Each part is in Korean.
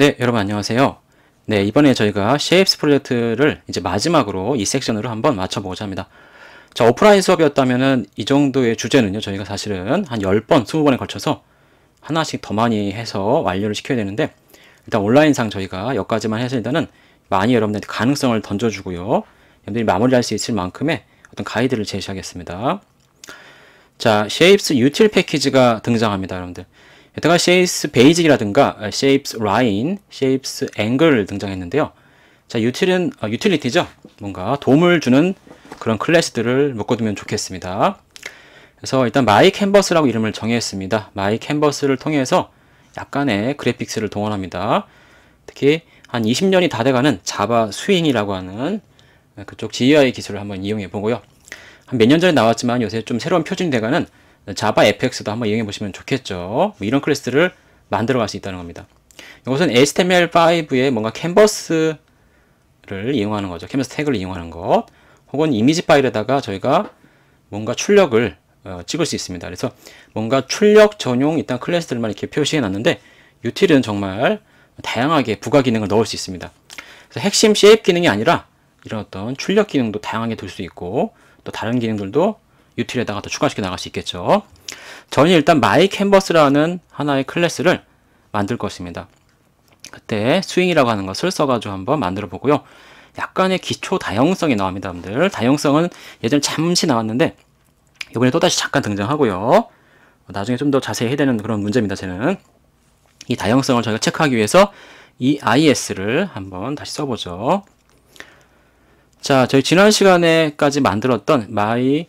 네, 여러분 안녕하세요. 네, 이번에 저희가 shapes 프로젝트를 이제 마지막으로 이 섹션으로 한번 맞춰보고자 합니다. 자, 오프라인 수업이었다면은 이 정도의 주제는요, 저희가 사실은 한 10번, 20번에 걸쳐서 하나씩 더 많이 해서 완료를 시켜야 되는데, 일단 온라인상 저희가 여기까지만 해서 일단은 많이 여러분들한테 가능성을 던져주고요. 여러분들이 마무리할 수 있을 만큼의 어떤 가이드를 제시하겠습니다. 자, s h a p e 쉐입스 유틸 패키지가 등장합니다, 여러분들. 여태가 shapes basic이라든가 어, shapes line, shapes angle 등장했는데요. 자, 유틸은 어, 유틸리티죠. 뭔가 도움을 주는 그런 클래스들을 묶어두면 좋겠습니다. 그래서 일단 마이 캔버스라고 이름을 정했습니다. 마이 캔버스를 통해서 약간의 그래픽스를 동원합니다. 특히 한 20년이 다 돼가는 자바 스윙이라고 하는 어, 그쪽 GUI 기술을 한번 이용해 보고요. 한 몇 년 전에 나왔지만 요새 좀 새로운 표준이 돼가는 자바 fx도 한번 이용해 보시면 좋겠죠. 뭐 이런 클래스를 만들어 갈 수 있다는 겁니다. 이것은 HTML5의 뭔가 캔버스를 이용하는 거죠. 캔버스 태그를 이용하는 것. 혹은 이미지 파일에다가 저희가 뭔가 출력을 어, 찍을 수 있습니다. 그래서 뭔가 출력 전용 일단 클래스들만 이렇게 표시해 놨는데 유틸은 정말 다양하게 부가 기능을 넣을 수 있습니다. 그래서 핵심 쉐입 기능이 아니라 이런 어떤 출력 기능도 다양하게 둘 수 있고 또 다른 기능들도 유틸에다가 더 추가시켜 나갈 수 있겠죠. 저는 일단 마이 캔버스라는 하나의 클래스를 만들 것입니다. 그때 스윙이라고 하는 것을 써가지고 한번 만들어 보고요. 약간의 기초 다형성이 나옵니다, 여러분들. 다형성은 예전에 잠시 나왔는데 이번에 또다시 잠깐 등장하고요. 뭐 나중에 좀 더 자세히 해야 되는 그런 문제입니다, 저는이 다형성을 저희가 체크하기 위해서 이 IS를 한번 다시 써보죠. 자, 저희 지난 시간에까지 만들었던 마이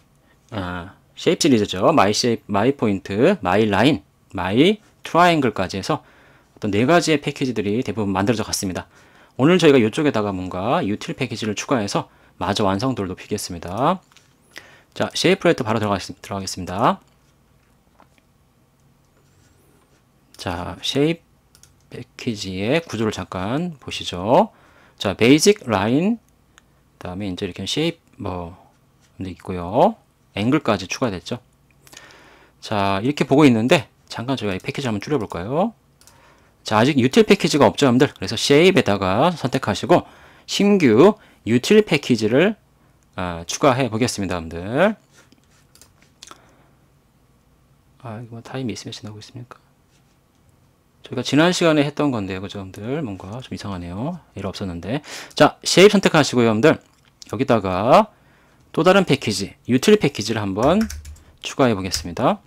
아, 쉐입 시리즈죠. 마이 쉐입, 마이 포인트, 마이 라인, 마이 트라이앵글까지 해서 어떤 네 가지의 패키지들이 대부분 만들어져 갔습니다. 오늘 저희가 이쪽에다가 뭔가 유틸 패키지를 추가해서 마저 완성도를 높이겠습니다. 자, 쉐이프레이터 바로 들어가겠습니다. 자, 쉐입 패키지의 구조를 잠깐 보시죠. 자, 베이직 라인, 그 다음에 이제 이렇게 쉐입 뭐 있고요. 앵글까지 추가됐죠. 자 이렇게 보고 있는데 잠깐 저희가 이 패키지 한번 줄여볼까요? 자 아직 유틸 패키지가 없죠 여러분들 그래서 shape에다가 선택하시고 신규 유틸 패키지를 아, 추가해 보겠습니다 여러분들 아 이거 뭐 타임 미스매치 나고 있습니까? 저희가 지난 시간에 했던 건데요 그죠 여러분들 뭔가 좀 이상하네요 이일 없었는데 자 shape 선택하시고요 여러분들 여기다가 또 다른 패키지, 유틸 패키지를 한번 추가해 보겠습니다.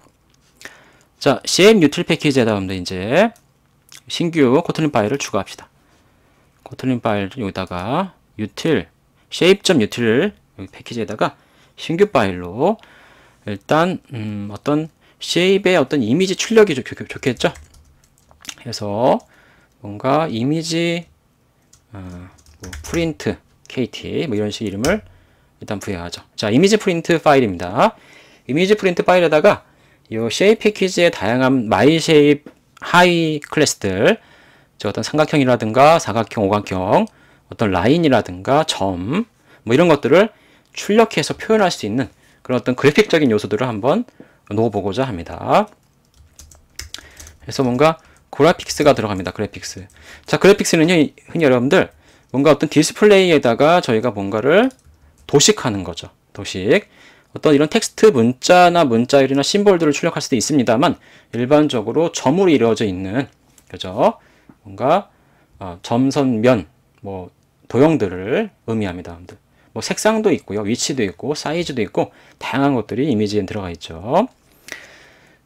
자, cm 유틸 패키지에 다음에 이제 신규 코틀린 파일을 추가합시다. 코틀린 파일 여기다가 유틸, shape.util 패키지에다가 신규 파일로 일단 음, 어떤 shape의 어떤 이미지 출력이 좋, 좋, 좋겠죠? 그서 뭔가 이미지 어, 뭐 프린트 kt 뭐 이런 식 이름을 일단 부여하죠. 자, 이미지 프린트 파일입니다. 이미지 프린트 파일에다가 이 shape 패키지의 다양한 my shape, high 클래스들, 저 어떤 삼각형이라든가 사각형, 오각형, 어떤 라인이라든가 점, 뭐 이런 것들을 출력해서 표현할 수 있는 그런 어떤 그래픽적인 요소들을 한번 넣어보고자 합니다. 그래서 뭔가 그래픽스가 들어갑니다. 그래픽스. 자, 그래픽스는요, 흔히 여러분들 뭔가 어떤 디스플레이에다가 저희가 뭔가를 도식하는 거죠. 도식. 어떤 이런 텍스트 문자나 문자열이나 심볼들을 출력할 수도 있습니다만 일반적으로 점으로 이루어져 있는 그죠? 뭔가 어, 점선면 뭐 도형들을 의미합니다. 뭐 색상도 있고요. 위치도 있고 사이즈도 있고 다양한 것들이 이미지에 들어가 있죠.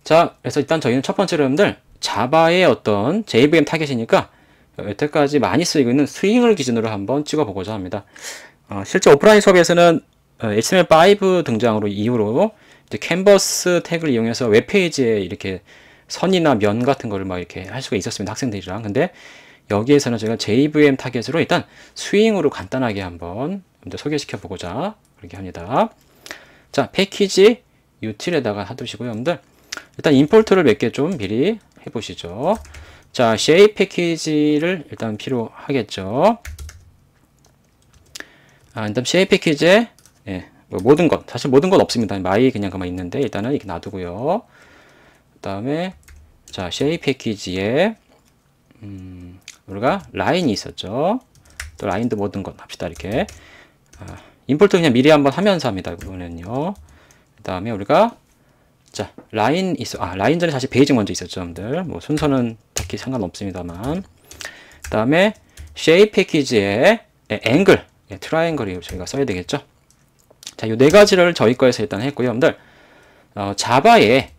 자, 그래서 일단 저희는 첫 번째로 여러분들 자바의 어떤 JVM 타겟이니까 여태까지 많이 쓰이고 있는 스윙을 기준으로 한번 찍어보고자 합니다. 어, 실제 오프라인 수업에서는 어, HTML5 등장으로 이후로 이제 캔버스 태그를 이용해서 웹페이지에 이렇게 선이나 면 같은 거를 막 이렇게 할 수가 있었습니다. 학생들이랑. 근데 여기에서는 제가 JVM 타겟으로 일단 스윙으로 간단하게 한번 소개시켜 보고자 그렇게 합니다. 자, 패키지 유틸에다가 하두시고요, 여러분들. 일단 임포트를 몇 개 좀 미리 해보시죠. 자, shape 패키지를 일단 필요하겠죠. 아, 일단 CA 패키지에 예, 뭐 모든 것 사실 모든 것 없습니다. 마이 그냥 가만 있는데 일단은 이렇게 놔두고요. 그 다음에 자 CA 패키지에 음, 우리가 라인이 있었죠. 또 라인도 모든 것 합시다 이렇게 아, 임포트 그냥 미리 한번 하면서 합니다. 이번에는요. 그 다음에 우리가 자 라인 있어 아 라인 전에 사실 베이징 먼저 있었죠 여러분들 뭐 순서는 딱히 상관없습니다만 그 다음에 쉐이 패키지에 앵글 예, 트라이앵글이 저희가 써야 되겠죠. 자, 이 네 가지를 저희 거에서 일단 했고요. 여러분들, 어, 자바에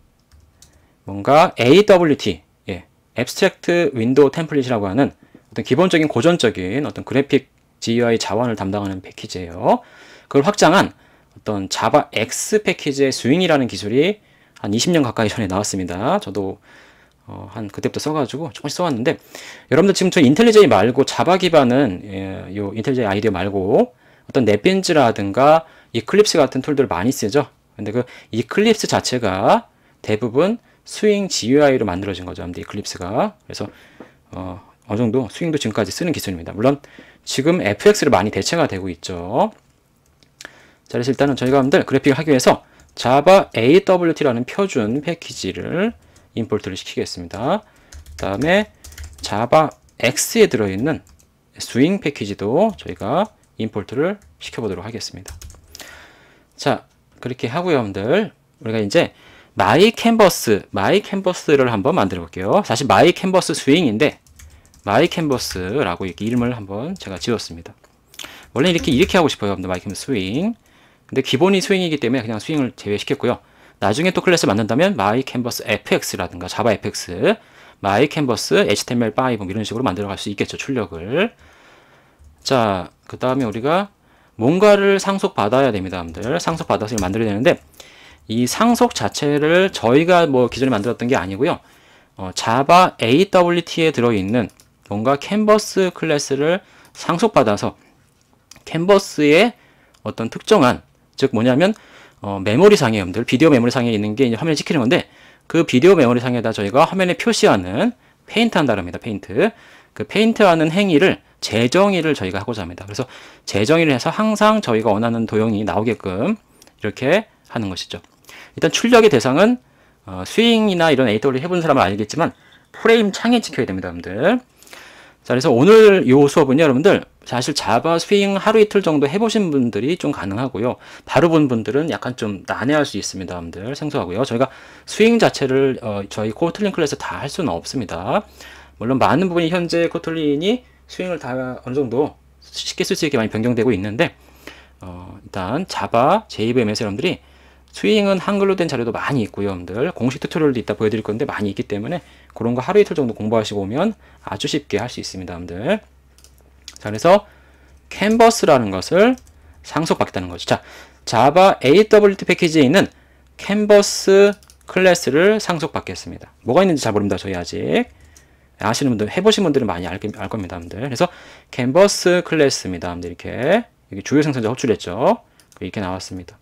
뭔가 AWT, 예, Abstract Window Template이라고 하는 어떤 기본적인 고전적인 어떤 그래픽 GUI 자원을 담당하는 패키지예요. 그걸 확장한 어떤 자바 X 패키지의 스윙이라는 기술이 한 20년 가까이 전에 나왔습니다. 저도 어, 한 그때부터 써가지고 조금씩 써왔는데 여러분들 지금 저 인텔리제이 말고 자바 기반은 예, 요 인텔리제이 아이디어 말고 어떤 넷빈즈라든가 이클립스 같은 툴들을 많이 쓰죠. 근데 그 이클립스 자체가 대부분 스윙 GUI로 만들어진 거죠. 근데 이클립스가 그래서 어, 어느 정도 스윙도 지금까지 쓰는 기술입니다. 물론 지금 FX를 많이 대체가 되고 있죠. 자, 그래서 일단은 저희가 여러분들 그래픽을 하기 위해서 자바 AWT라는 표준 패키지를 임포트를 시키겠습니다. 그 다음에 자바 X에 들어있는 스윙 패키지도 저희가 임포트를 시켜보도록 하겠습니다. 자, 그렇게 하고요, 여러분들. 우리가 이제 마이 캔버스, 마이 캔버스를 한번 만들어 볼게요. 사실 마이 캔버스 스윙인데 마이 캔버스라고 이렇게 이름을 한번 제가 지었습니다. 원래 이렇게 이렇게 하고 싶어요, 여러분들. 마이 캔버스 스윙. 근데 기본이 스윙이기 때문에 그냥 스윙을 제외시켰고요. 나중에 또 클래스를 만든다면 my canvas fx라든가 java fx, my canvas html5 이런 식으로 만들어 갈 수 있겠죠. 출력을. 자, 그 다음에 우리가 뭔가를 상속받아야 됩니다. 여러분들. 상속받아서 만들어야 되는데 이 상속 자체를 저희가 뭐 기존에 만들었던 게 아니고요. 어, 자바 AWT에 들어있는 뭔가 캔버스 클래스를 상속받아서 캔버스의 어떤 특정한 즉 뭐냐면 어, 메모리 상에음들, 비디오 메모리 상에 있는 게 이제 화면에 찍히는 건데 그 비디오 메모리 상에다 저희가 화면에 표시하는 페인트 한다고 합니다. 페인트. 그 페인트하는 행위를 재정의를 저희가 하고자 합니다. 그래서 재정의를 해서 항상 저희가 원하는 도형이 나오게끔 이렇게 하는 것이죠. 일단 출력의 대상은 어, 스윙이나 이런 에이터를 해본 사람은 알겠지만 프레임 창에 찍혀야 됩니다, 여러분들. 자, 그래서 오늘 요 수업은요, 여러분들 사실 자바 스윙 하루 이틀 정도 해보신 분들이 좀 가능하고요. 바로 본 분들은 약간 좀 난해할 수 있습니다. 여러분들 생소하고요. 저희가 스윙 자체를 어, 저희 코틀린 클래스 다 할 수는 없습니다. 물론 많은 부분이 현재 코틀린이 스윙을 다 어느 정도 쉽게 쓸 수 있게 많이 변경되고 있는데 어, 일단 자바, JVM에서 여러분들이 스윙은 한글로 된 자료도 많이 있고요, 여러분들. 공식 튜토리얼도 있다 보여드릴 건데 많이 있기 때문에 그런 거 하루 이틀 정도 공부하시고 오면 아주 쉽게 할 수 있습니다, 여러분들. 자, 그래서 캔버스라는 것을 상속받겠다는 거죠. 자, 자바 AWT 패키지에 있는 캔버스 클래스를 상속받겠습니다. 뭐가 있는지 잘 모릅니다. 저희 아직. 아시는 분들, 해보신 분들은 많이 알, 알 겁니다. 여러분들. 그래서 캔버스 클래스입니다. 여러분들 이렇게. 여기 주요 생산자 호출했죠. 이렇게 나왔습니다.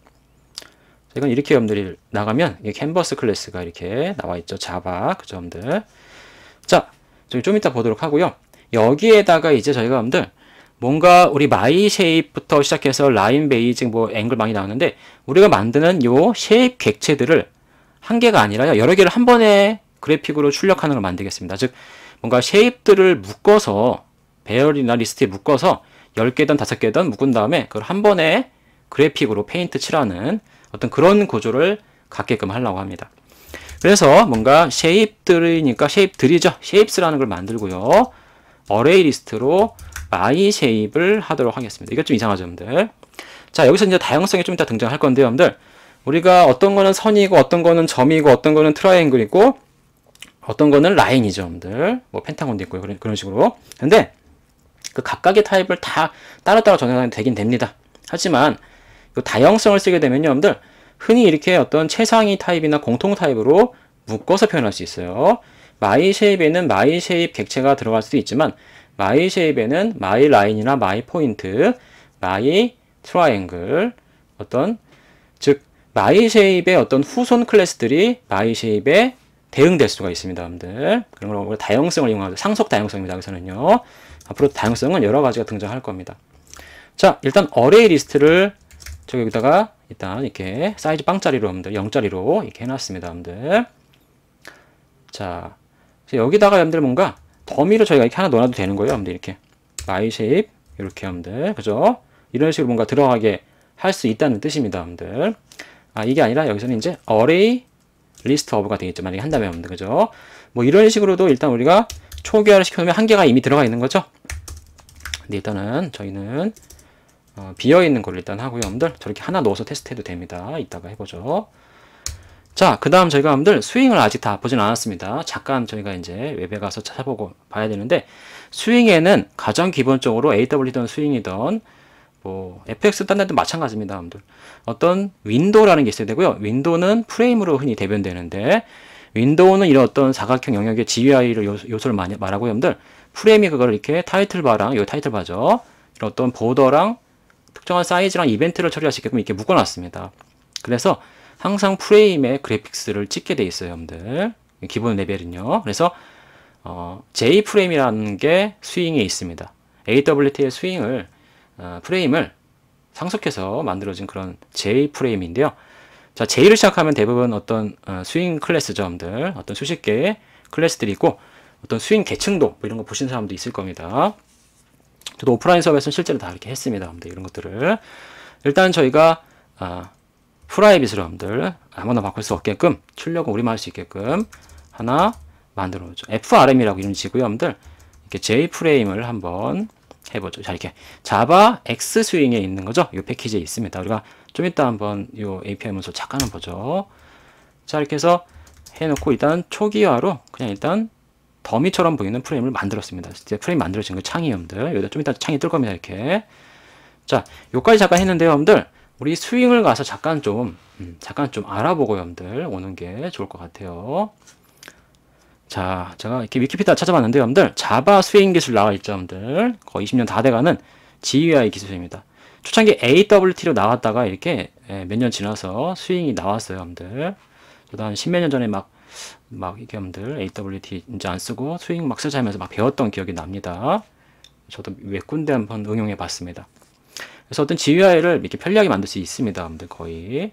이건 이렇게 여러분들이 나가면 이게 캔버스 클래스가 이렇게 나와 있죠. 자바. 그점들 자, 저희 좀 이따 보도록 하고요. 여기에다가 이제 저희가 여러분들 뭔가 우리 마이 쉐입부터 시작해서 라인 베이징 뭐 앵글 많이 나오는데 우리가 만드는 요 쉐입 객체들을 한 개가 아니라 여러 개를 한 번에 그래픽으로 출력하는 걸 만들겠습니다. 즉 뭔가 쉐입들을 묶어서 배열이나 리스트에 묶어서 10개든 5개든 묶은 다음에 그걸 한 번에 그래픽으로 페인트 칠하는 어떤 그런 구조를 갖게끔 하려고 합니다. 그래서 뭔가 쉐입들이니까 쉐입들이죠. 쉐입스라는 걸 만들고요. 어레이 리스트로 마이 쉐입을 하도록 하겠습니다. 이것 좀 이상하죠, 여러분들? 자, 여기서 이제 다양성이 좀 이따 등장할 건데요, 여러분들. 우리가 어떤 거는 선이고, 어떤 거는 점이고, 어떤 거는 트라이앵글이고, 어떤 거는 라인이죠, 여러분들. 뭐 펜타곤도 있고 그런, 그런 식으로. 근데 그 각각의 타입을 다 따로따로 전정하면 되긴 됩니다. 하지만 이 그 다형성을 쓰게 되면요, 여러분들 흔히 이렇게 어떤 최상위 타입이나 공통 타입으로 묶어서 표현할 수 있어요. 마이쉐입에는 마이쉐입 객체가 들어갈 수도 있지만 마이쉐입에는 마이라인이나 마이포인트, 마이트라이앵글 어떤 즉 마이쉐입의 어떤 후손 클래스들이 마이쉐입에 대응될 수가 있습니다, 여러분들. 그런 걸 뭐 다양성을 이용하고 상속 다양성입니다. 여기서는요. 앞으로 다양성은 여러 가지가 등장할 겁니다. 자, 일단 어레이 리스트를 저기 다가 일단 이렇게 사이즈 빵짜리로 여러분들 0짜리로 이렇게 해놨습니다, 여러분들. 자, 여기다가 여러분들 뭔가 더미로 저희가 이렇게 하나 넣어놔도 되는 거예요. 여러분들 이렇게 마이 쉐입 이렇게 여러분들 그죠? 이런 식으로 뭔가 들어가게 할 수 있다는 뜻입니다. 여러분들 아 이게 아니라 여기서는 이제 array 리스트 어브가 되겠죠. 만약에 한다면 여러분들 그죠? 뭐 이런 식으로도 일단 우리가 초기화를 시켜놓으면 한 개가 이미 들어가 있는 거죠. 근데 일단은 저희는 어, 비어있는 걸 일단 하고요. 여러분들 저렇게 하나 넣어서 테스트해도 됩니다. 이따가 해보죠. 자, 그 다음 저희가 여러분들 스윙을 아직 다 보진 않았습니다. 잠깐 저희가 이제 웹에 가서 찾아보고 봐야 되는데 스윙에는 가장 기본적으로 AW든 스윙이든 뭐 FX 단단도 마찬가지입니다. 여러분들 어떤 윈도우라는 게 있어야 되고요. 윈도우는 프레임으로 흔히 대변되는데 윈도우는 이런 어떤 사각형 영역의 GUI를 요소를 많이 말하고 여러분들 프레임이 그걸 이렇게 타이틀바랑 요 타이틀바죠. 이런 어떤 보더랑 특정한 사이즈랑 이벤트를 처리할 수 있게끔 이렇게 묶어놨습니다. 그래서 항상 프레임의 그래픽스를 찍게 돼 있어요, 여러분들. 기본 레벨은요. 그래서 어, J 프레임이라는 게 스윙에 있습니다. AWT의 스윙을 어, 프레임을 상속해서 만들어진 그런 J 프레임인데요. 자, J를 시작하면 대부분 어떤 어, 스윙 클래스죠, 여러분들. 어떤 수십 개의 클래스들이 있고 어떤 스윙 계층도 뭐 이런 거 보신 사람도 있을 겁니다. 저도 오프라인 수업에서는 실제로 다 이렇게 했습니다, 여러분들. 이런 것들을 일단 저희가 아, 프라이빗스럼들 아무나 바꿀 수 없게끔 출력을 우리만 할 수 있게끔 하나 만들어 놓죠. FRM이라고 이름 지고요. 여러분들 이렇게 J 프레임을 한번 해보죠. 자 이렇게 자바 X 스윙에 있는 거죠. 이 패키지에 있습니다. 우리가 좀 이따 한번 이 API 문서 잠깐 한 보죠. 자 이렇게 해서 해놓고 일단 초기화로 그냥 일단 더미처럼 보이는 프레임을 만들었습니다. 이제 프레임 만들어진 거 그 창이 여러분들. 여기다 좀 이따 창이 뜰 겁니다. 이렇게. 자, 요까지 잠깐 했는데요, 여러분들. 우리 스윙을 가서 잠깐 좀 음, 잠깐 좀 알아보고 여러분들 오는 게 좋을 것 같아요. 자, 제가 이렇게 위키피디아 찾아봤는데 여러분들 자바 스윙 기술 나와 있죠, 여러분들 거의 20년 다 돼가는 GUI 기술입니다. 초창기 AWT로 나왔다가 이렇게 예, 몇년 지나서 스윙이 나왔어요, 여러분들. 저도 한 십 몇 년 전에 막 막 이게 여러분들 AWT 이제 안 쓰고 스윙 막 쓰자 면서막 배웠던 기억이 납니다. 저도 몇 군데 한번 응용해 봤습니다. 그래서 어떤 g u i 를 이렇게 편리하게 만들 수 있습니다. 아무튼 거의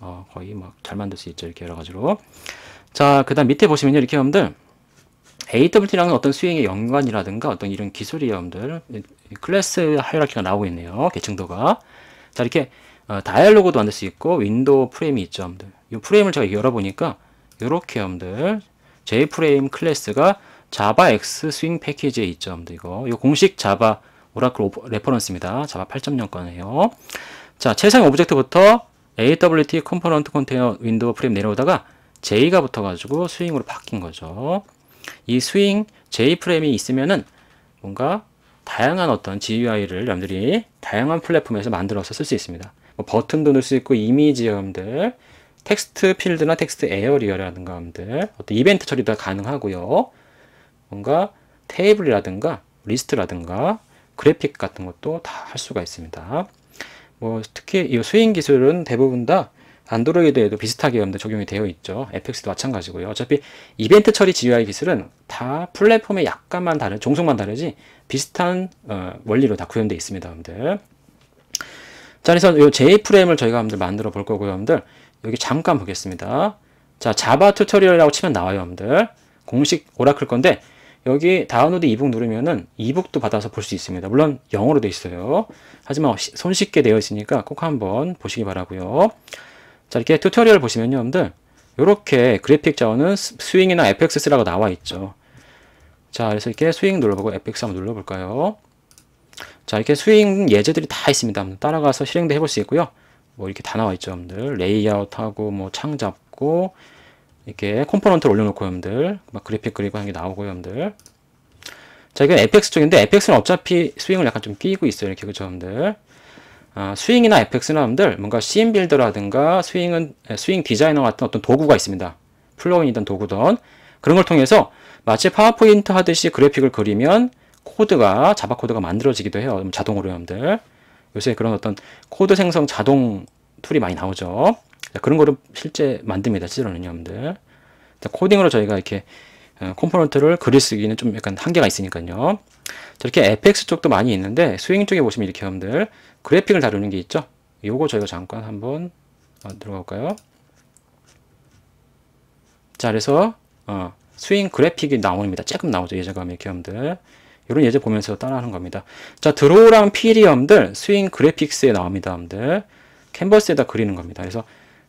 어, 거의 막잘 뭐 만들 수 있죠. 이렇게 여러 가지로. 자, 그다음 밑에 보시면요. 이렇게 여러분들 AWT랑은 어떤 수행의 연관이라든가 어떤 이런 기술이 여러분들 클래스 하이라키가 나오고 있네요. 계층도가. 자, 이렇게 어, 다이얼로그도 만들 수 있고 윈도우 프레임이 있죠. 여러분들. 이 프레임을 제가 열어보니까 이렇게 여러분들 J 프레임 클래스가 자바 X 스윙 패키지에 있죠. 여러분들 이거. 이 공식 자바 오라클 레퍼런스입니다. 자바 8.0 거네요. 자, 최상위 오브젝트부터 AWT 컴포넌트 컨테이너 윈도우 프레임 내려오다가 J가 붙어가지고 스윙으로 바뀐 거죠. 이 스윙 J 프레임이 있으면은 뭔가 다양한 어떤 GUI를 여러분들이 다양한 플랫폼에서 만들어서 쓸 수 있습니다. 뭐 버튼도 넣을 수 있고 이미지 여러분들 텍스트 필드나 텍스트 에어리어라든가 여러분들 어떤 이벤트 처리도 가능하고요. 뭔가 테이블이라든가 리스트라든가 그래픽 같은 것도 다 할 수가 있습니다. 뭐 특히 이 스윙 기술은 대부분 다 안드로이드에도 비슷하게 여러 적용이 되어 있죠. FX도 마찬가지고요. 어차피 이벤트 처리 GUI 기술은 다 플랫폼의 약간만 다른 종속만 다르지 비슷한 어, 원리로 다 구현되어 있습니다, 여러분들. 자, 그래서 이 J 프레임을 저희가 여러분들 만들어 볼 거고요, 여러분들. 여기 잠깐 보겠습니다. 자, 자바 튜토리얼이라고 치면 나와요, 여러분들. 공식 오라클 건데 여기 다운로드 이북 누르면은 이북도 받아서 볼 수 있습니다. 물론 영어로 돼 있어요. 하지만 손쉽게 되어 있으니까 꼭 한번 보시기 바라고요. 자 이렇게 튜토리얼 보시면요, 여러분들 이렇게 그래픽 자원은 스윙이나 FX라고 나와 있죠. 자 그래서 이렇게 스윙 눌러보고 FX 한번 눌러볼까요? 자 이렇게 스윙 예제들이 다 있습니다. 따라가서 실행도 해볼 수 있고요. 뭐 이렇게 다 나와 있죠, 여러분들 레이아웃하고 뭐 창 잡고 이렇게 컴포넌트를 올려놓고 여러분들 막 그래픽 그리고 하는 게 나오고 여러분들 자 이건 FX 쪽인데 FX는 어차피 스윙을 약간 좀 끼고 있어요 이렇게 그죠 여러분들 아, 스윙이나 f x 는 여러분들 뭔가 씬 빌드라든가 스윙은 스윙 디자이너 같은 어떤 도구가 있습니다 플러그인이든 도구든 그런 걸 통해서 마치 파워포인트 하듯이 그래픽을 그리면 코드가 자바 코드가 만들어지기도 해요 자동으로 여러분들 요새 그런 어떤 코드 생성 자동 툴이 많이 나오죠 그런 거를 실제 만듭니다. 실제로는 여러분들. 코딩으로 저희가 이렇게 컴포넌트를 어, 그을 쓰기는 좀 약간 한계가 있으니까요. 저렇게 FX 쪽도 많이 있는데 스윙 쪽에 보시면 이렇게 여러분들 그래픽을 다루는 게 있죠. 요거 저희가 잠깐 한번 어, 들어가 볼까요? 자, 그래서 어, 스윙 그래픽이 나옵니다. 조금 나오죠. 예제감 이렇게 여러분들. 이런 예제 보면서 따라하는 겁니다. 자, 드로우랑 피리 여러분들 스윙 그래픽스에 나옵니다. 여러분들. 캔버스에다 그리는 겁니다. 그래서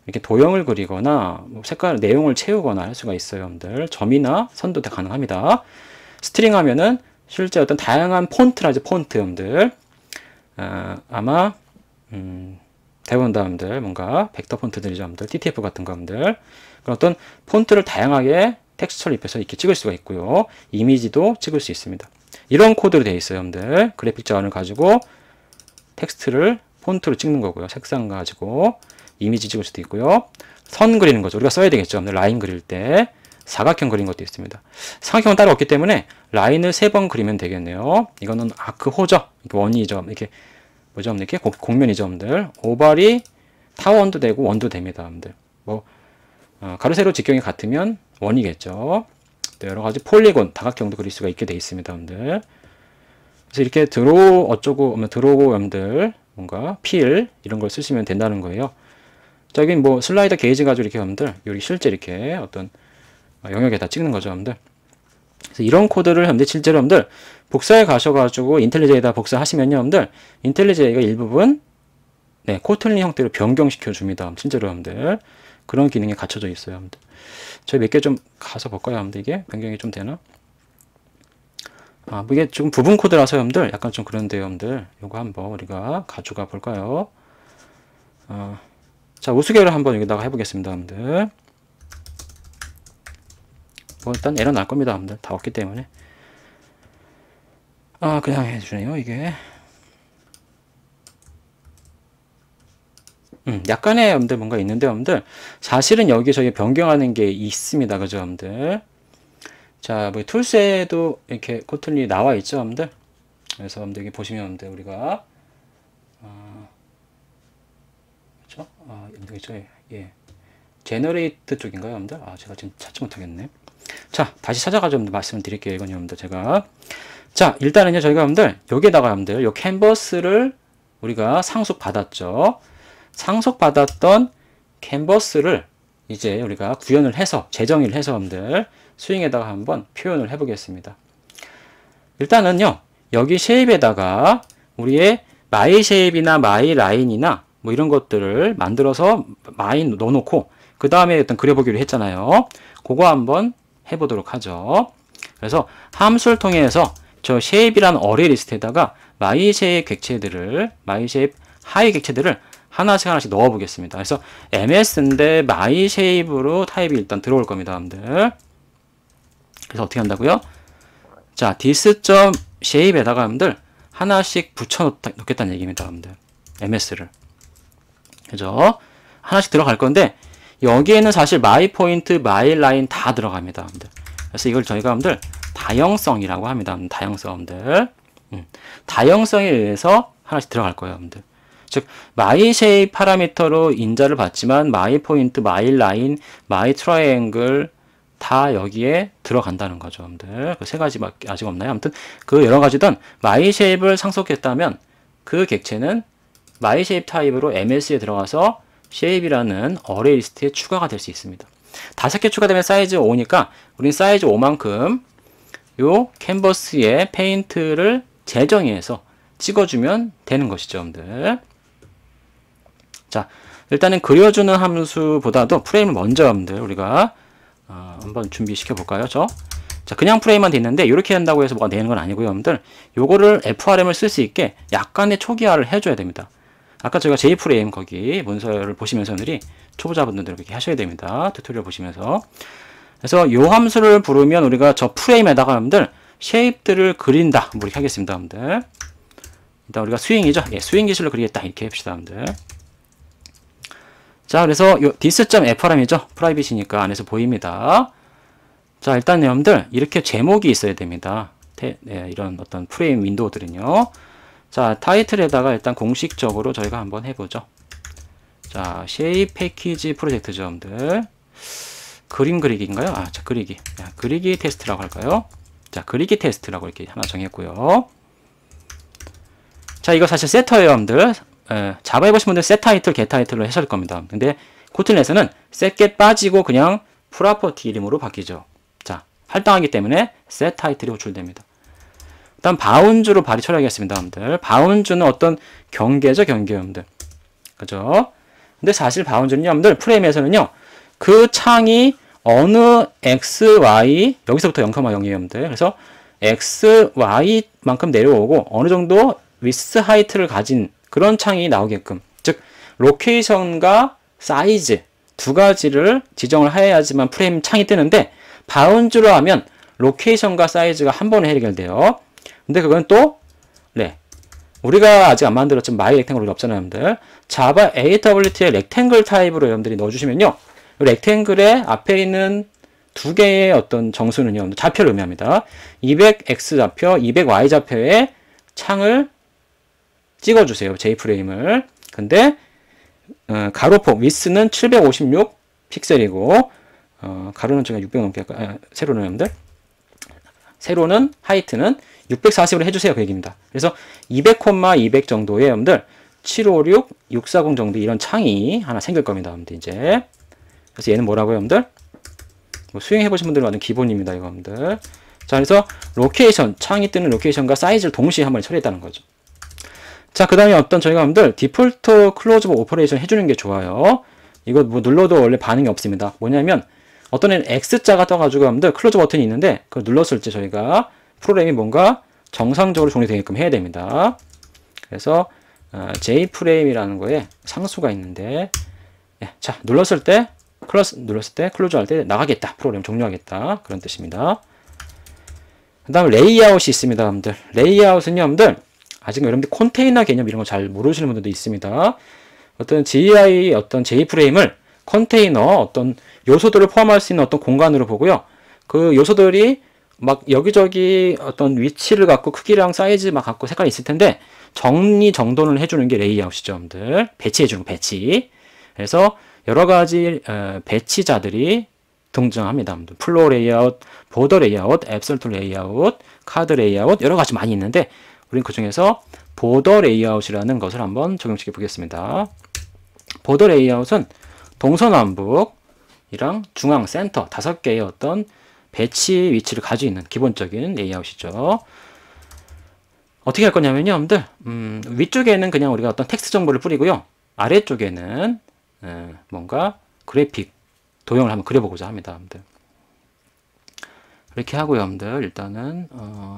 이렇게 도형을 그리거나 뭐 색깔 내용을 채우거나 할 수가 있어요 여러분들 점이나 선도 다 가능합니다 스트링 하면은 실제 어떤 다양한 폰트라죠 폰트 여러분들 아, 아마 음, 대본다음들 뭔가 벡터 폰트들이죠 여러분들 TTF 같은 거들 그런 어떤 폰트를 다양하게 텍스처를 입혀서 이렇게 찍을 수가 있고요 이미지도 찍을 수 있습니다 이런 코드로 되어 있어요 여러분들 그래픽 자원을 가지고 텍스트를 폰트로 찍는 거고요 색상 가지고 이미지 찍을 수도 있고요. 선 그리는 거죠. 우리가 써야 되겠죠. 라인 그릴 때 사각형 그린 것도 있습니다. 사각형은 따로 없기 때문에 라인을 세 번 그리면 되겠네요. 이거는 아크 그 호죠. 원이죠. 이렇게 뭐죠? 이렇게 뭐 공면 이점들 오발이 타원도 되고 원도 됩니다. 여러분들. 뭐 어, 가로 세로 직경이 같으면 원이겠죠. 또 여러 가지 폴리곤 다각형도 그릴 수가 있게 돼 있습니다. 여러분들. 그래서 이렇게 드로우 어쩌고 드로우 여러분들 뭔가 필 이런 걸 쓰시면 된다는 거예요. 여긴뭐 슬라이더 게이지 가지고 이렇게 여러분들 여기 실제 이렇게 어떤 영역에 다 찍는 거죠 여러분들 그래서 이런 코드를 여러분들 실제로 여러분들 복사해 가셔가지고 인텔리제이다 복사하시면요 여러분들 인텔리제이가 일부분 네 코틀린 형태로 변경시켜 줍니다 실제로 여러분들 그런 기능이 갖춰져 있어요 여러분들 저희 몇 개 좀 가서 볼까요 여러분들 이게 변경이 좀 되나 아 뭐 이게 지금 부분 코드라서 여러분들 약간 좀 그런데요 여러분들 요거 한번 우리가 가져가 볼까요 아 자, 우수개를 그 한번 여기다가 해보겠습니다, 여러분들. 뭐, 일단 에러 날 겁니다, 여러분들. 다왔기 때문에. 아, 그냥 해주네요, 이게. 음, 약간의 여러분들 뭔가 있는데, 여러분들. 사실은 여기 저희 변경하는 게 있습니다, 그죠, 여러분들. 자, 뭐, 툴스에도 이렇게 코틀리 나와 있죠, 여러분들. 그래서 여러분들, 여 보시면 여러분들, 우리가. 쪽죠 그렇죠? 아, 연동이죠. 예. 제너레이트 쪽인가요, 여러분들? 아, 제가 지금 찾지 못하겠네. 자, 다시 찾아가 좀 말씀을 드릴게요. 이건 여러분들 제가. 자, 일단은요, 저희가 여러분들, 여기에다가 여러분들, 요 캔버스를 우리가 상속받았죠. 상속받았던 캔버스를 이제 우리가 구현을 해서, 재정의를 해서 여러분들, 스윙에다가 한번 표현을 해보겠습니다. 일단은요, 여기 쉐입에다가 우리의 마이 쉐입이나 마이 라인이나 뭐 이런 것들을 만들어서 마인 넣어놓고 그 다음에 일단 그려보기로 했잖아요. 그거 한번 해보도록 하죠. 그래서 함수를 통해서 저 shape이라는 어뢰 리스트에다가 myshape 객체들을 myshape 하이 객체들을 하나씩 하나씩 넣어보겠습니다. 그래서 ms인데 m y s h a p e 으로 타입이 일단 들어올 겁니다, 여러분들. 그래서 어떻게 한다고요? 자, this.shape에다가 여러분들 하나씩 붙여놓겠다는 얘기입니다, 여러분들. ms를. 그죠? 하나씩 들어갈 건데 여기에는 사실 마이 포인트, 마이 라인 다 들어갑니다. 그래서 이걸 저희가 여러분들 다형성이라고 합니다. 다형성 여러분들. 음. 다형성에 의해서 하나씩 들어갈 거예요, 여러분들. 즉 마이 쉐입 파라미터로 인자를 받지만 마이 포인트, 마이 라인, 마이 트라이앵글 다 여기에 들어간다는 거죠, 여러분들. 그 세 가지밖에 아직 없나요? 아무튼 그 여러 가지든 마이 쉐입을 상속했다면 그 객체는 마이 쉐 h a 타입으로 MS에 들어가서 shape이라는 어레이 리스트에 추가가 될 수 있습니다. 다섯 개 추가되면 사이즈 5니까 우린 사이즈 5만큼 요 캔버스에 페인트를 재정의해서 찍어주면 되는 것이죠, 여러분들. 자, 일단은 그려주는 함수보다도 프레임을 먼저 여러분들 우리가 어, 한번 준비시켜 볼까요, 저? 자, 그냥 프레임만 돼는데 이렇게 한다고 해서 뭐가 되는 건 아니고요, 여러분들. 요거를 FRM을 쓸 수 있게 약간의 초기화를 해줘야 됩니다. 아까 제가 J프레임 거기 문서를 보시면서 들이 초보자분들 이렇게 하셔야 됩니다. 튜토리얼 보시면서. 그래서 요 함수를 부르면 우리가 저 프레임에다가 여러분들 쉐입들을 그린다. 뭐 이렇게 하겠습니다. 여러분들. 일단 우리가 스윙이죠. 예, 스윙 기술로 그리겠다. 이렇게 합시다. 여러분들. 자, 그래서 요 this.frm이죠. 프라이빗이니까 안에서 보입니다. 자, 일단 여러분들 이렇게 제목이 있어야 됩니다. 태, 네, 이런 어떤 프레임 윈도우들은요. 자, 타이틀에다가 일단 공식적으로 저희가 한번 해보죠. 자, 쉐입 패키지 프로젝트 점들. 그림 그리기인가요? 아, 자, 그리기. 자, 그리기 테스트라고 할까요? 자, 그리기 테스트라고 이렇게 하나 정했고요. 자, 이거 사실 세터예요, 여러분들. 에, 자바 해보신 분들 셋 타이틀, 겟 타이틀로 하실 겁니다. 근데 코틀렛에는 셋겟 빠지고 그냥 프라퍼티 이름으로 바뀌죠. 자, 할당하기 때문에 set 타이틀이 호출됩니다. 다음 바운주로 발이 처리하겠습니다, 여러분들. 바운주는 어떤 경계죠, 경계 여러분들. 그죠? 근데 사실 바운주는 여러분들 프레임에서는요. 그 창이 어느 x, y 여기서부터 0,0이에요, 여러분들. 그래서 x, y만큼 내려오고 어느 정도 위스 하이트를 가진 그런 창이 나오게끔 즉 로케이션과 사이즈 두 가지를 지정을 해야지만 프레임 창이 뜨는데 바운즈로 하면 로케이션과 사이즈가 한 번에 해결돼요. 근데 그건 또, 네. 우리가 아직 안 만들었지만 마이 렉탱글 우리 없잖아요, 여러분들. 자바 AWT의 렉탱글 타입으로 여러분들이 넣어주시면요. 렉탱글의 앞에 있는 두 개의 어떤 정수는요, 좌표를 의미합니다. 200x 좌표, 200y 좌표에 창을 찍어주세요. J프레임을. 근데, 어, 가로폭, 위스는 756 픽셀이고, 어, 가로는 제가 600 넘게 할까요? 아, 세로는 여러분들. 세로는, 하이트는 640으로 해주세요. 그 얘기입니다. 그래서 200, 200 정도에 여러분들 756, 640 정도 이런 창이 하나 생길 겁니다. 여러분들 이제 그래서 얘는 뭐라고요, 여러분들? 뭐 수행해보신 분들은 완전 기본입니다, 이거 여러분들. 자, 그래서 로케이션, 창이 뜨는 로케이션과 사이즈를 동시에 한번 처리했다는 거죠. 자, 그 다음에 어떤 저희가 여러분들 디폴트 클로즈버 오퍼레이션 해주는 게 좋아요. 이거 뭐 눌러도 원래 반응이 없습니다. 뭐냐면 어떤 애는 X자가 떠가지고 여러분들 클로즈 버튼이 있는데 그걸 눌렀을 때 저희가 프로그램이 뭔가 정상적으로 종료되게끔 해야 됩니다. 그래서 어, J 프레임이라는 거에 상수가 있는데 예, 자 눌렀을 때 클러스 눌렀을 때 클로즈 할 때 나가겠다 프로그램 종료하겠다 그런 뜻입니다. 그 다음 레이아웃이 있습니다 여러분들 레이아웃은요 여러분들 아직 뭐 여러분들 컨테이너 개념 이런 거 잘 모르시는 분들도 있습니다. 어떤 GI 어떤 J 프레임을 컨테이너 어떤 요소들을 포함할 수 있는 어떤 공간으로 보고요. 그 요소들이 막 여기저기 어떤 위치를 갖고 크기랑 사이즈 막 갖고 색깔이 있을 텐데 정리 정돈을 해주는 게 레이아웃이죠, 여러분들. 배치해주는 배치. 그래서 여러 가지 어, 배치자들이 등장합니다. 여러분들. 플로우 레이아웃, 보더 레이아웃, 앱솔트 레이아웃, 카드 레이아웃 여러 가지 많이 있는데 우린 그 중에서 보더 레이아웃이라는 것을 한번 적용시켜 보겠습니다. 보더 레이아웃은 동서남북이랑 중앙 센터 다섯 개의 어떤 배치 위치를 가지고 있는 기본적인 레이아웃이죠. 어떻게 할 거냐면요, 여러분들. 음, 위쪽에는 그냥 우리가 어떤 텍스트 정보를 뿌리고요. 아래쪽에는 음, 뭔가 그래픽 도형을 한번 그려보고자 합니다, 여러분들. 이렇게 하고요, 여러분들. 일단은 어,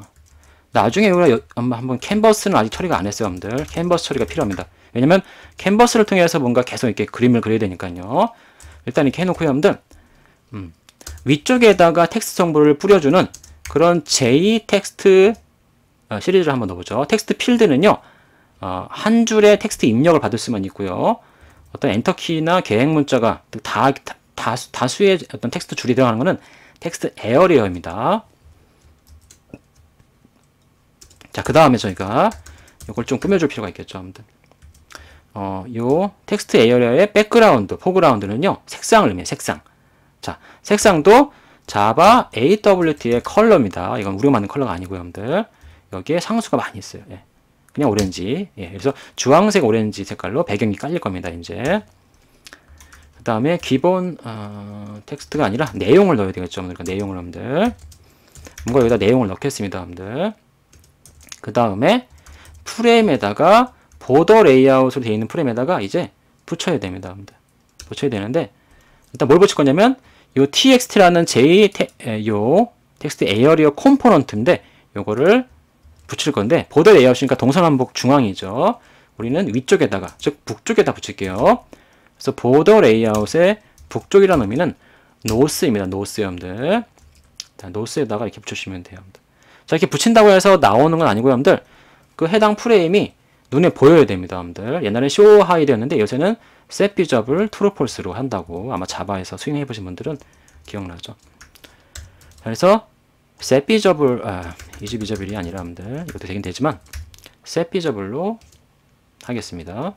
나중에 우리가 한번 캔버스는 아직 처리가 안 했어요, 여러분들. 캔버스 처리가 필요합니다. 왜냐면 캔버스를 통해서 뭔가 계속 이렇게 그림을 그려야 되니까요. 일단 이렇게 해놓고요, 여러분들. 음, 위쪽에다가 텍스트 정보를 뿌려주는 그런 제 J 텍스트 어, 시리즈를 한번 넣어보죠. 텍스트 필드는요. 어, 한 줄의 텍스트 입력을 받을 수만 있고요. 어떤 엔터키나 계획 문자가 다, 다, 다수의 어떤 텍스트 줄이 들어가는 것은 텍스트 에어리어입니다. 자, 그 다음에 저희가 이걸 좀 꾸며줄 필요가 있겠죠. 아무튼. 어, 요 텍스트 에어리어의 백그라운드, 포그라운드는요. 색상을 의미해요. 색상. 자, 색상도 자바 a w t 의 컬러입니다. 이건 우리가 만든 컬러가 아니고요, 여러분들. 여기에 상수가 많이 있어요. 예. 그냥 오렌지. 예. 그래서 주황색 오렌지 색깔로 배경이 깔릴 겁니다, 이제. 그 다음에 기본 어, 텍스트가 아니라 내용을 넣어야 되겠죠, 그러니까 내용을 여러분들. 뭔가 여기다 내용을 넣겠습니다, 여러분들. 그 다음에 프레임에다가 보더 레이아웃으로 되어 있는 프레임에다가 이제 붙여야 됩니다, 여러분들. 붙여야 되는데 일단 뭘 붙일 거냐면 요 txt라는 j 테, 에, 요 텍스트 에어리어 컴포넌트인데 요거를 붙일 건데 보드 레이아웃이니까 동서남북 중앙이죠. 우리는 위쪽에다가 즉 북쪽에다 붙일게요. 그래서 보드 레이아웃의 북쪽이라는 의미는 노스입니다. 노스 여러분들. 자, 노스에다가 이렇게 붙여주시면 돼요. 여러분들. 자 이렇게 붙인다고 해서 나오는 건 아니고요. 여러분들 그 해당 프레임이 눈에 보여야 됩니다, 여러분들. 옛날엔 쇼 하이드였는데 요새는 셋 비접을 트루 폴스로 한다고 아마 자바에서 스윙해 보신 분들은 기억나죠. 그래서 셋 비접을 아, 이즈 비접이 아니라 여러분들 이것도 되긴 되지만 셋 비접을로 하겠습니다.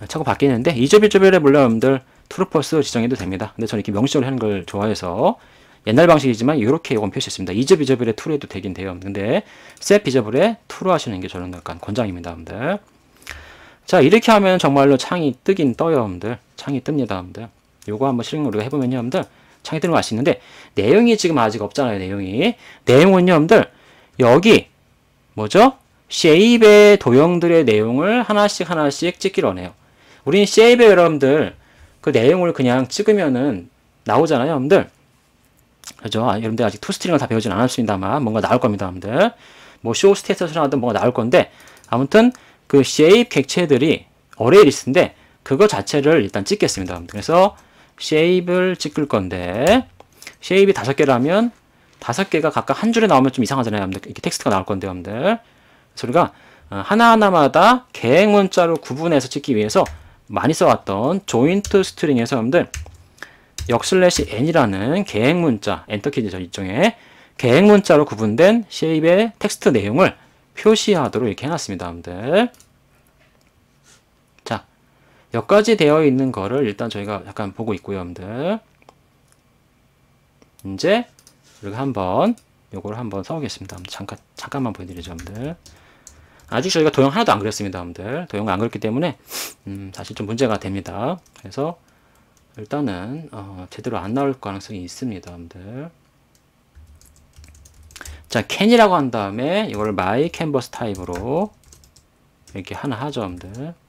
아, 차고 바뀌는데 이즈 비접에 물론 여러분들 트루 폴스 지정해도 됩니다. 근데 저는 이렇게 명시적으로 하는 걸 좋아해서 옛날 방식이지만 이렇게 이건 표시했습니다. 이즈 비저블의 투 해도 되긴 돼요. 근데 셋 비저블의 투로 하시는 게 저는 약간 권장입니다. 여러분들. 자 이렇게 하면 정말로 창이 뜨긴 떠요. 여러분들. 창이 뜹니다. 여러분들. 요거 한번 실행 우리가 해보면요. 여러분들. 창이 뜨는 걸알수 있는데 내용이 지금 아직 없잖아요. 내용이. 내용은요. 여러분들. 여기 뭐죠? 쉐입의 도형들의 내용을 하나씩 하나씩 찍기로 하네요. 우린 쉐입의 여러분들 그 내용을 그냥 찍으면은 나오잖아요. 여러분들. 그죠? 아, 여러분들 아직 투스트링을 다 배우진 않았습니다만 뭔가 나올 겁니다, 여러분들. 뭐 쇼 스테이터스나 하든 뭔가 나올 건데 아무튼 그 shape 객체들이 어레이 리스트인데 그거 자체를 일단 찍겠습니다, 여러분들. 그래서 shape를 찍을 건데 shape이 다섯 개라면 다섯 개가 각각 한 줄에 나오면 좀 이상하잖아요, 여러분들. 이렇게 텍스트가 나올 건데, 여러분들. 그래서 우리가 어, 하나하나마다 계획 문자로 구분해서 찍기 위해서 많이 써왔던 조인트 스트링에서 여러분들 역슬래시 n이라는 계획 문자, 엔터키죠 일종의 계획 문자로 구분된 쉐입의 텍스트 내용을 표시하도록 이렇게 해놨습니다, 여러분들. 자, 여기까지 되어 있는 거를 일단 저희가 약간 보고 있고요, 여러분들. 이제 우리가 한번 요거를 한번 써보겠습니다. 잠깐 잠깐만 보여드리죠, 여러분들. 아직 저희가 도형 하나도 안 그렸습니다, 여러분들. 도형 안 그렸기 때문에 음, 사실 좀 문제가 됩니다. 그래서 일단은 어, 제대로 안 나올 가능성이 있습니다. 여러분들. 자, 캔이라고 한 다음에 이걸 마이 캔버스 타입으로 이렇게 하나 하죠, 여러분들.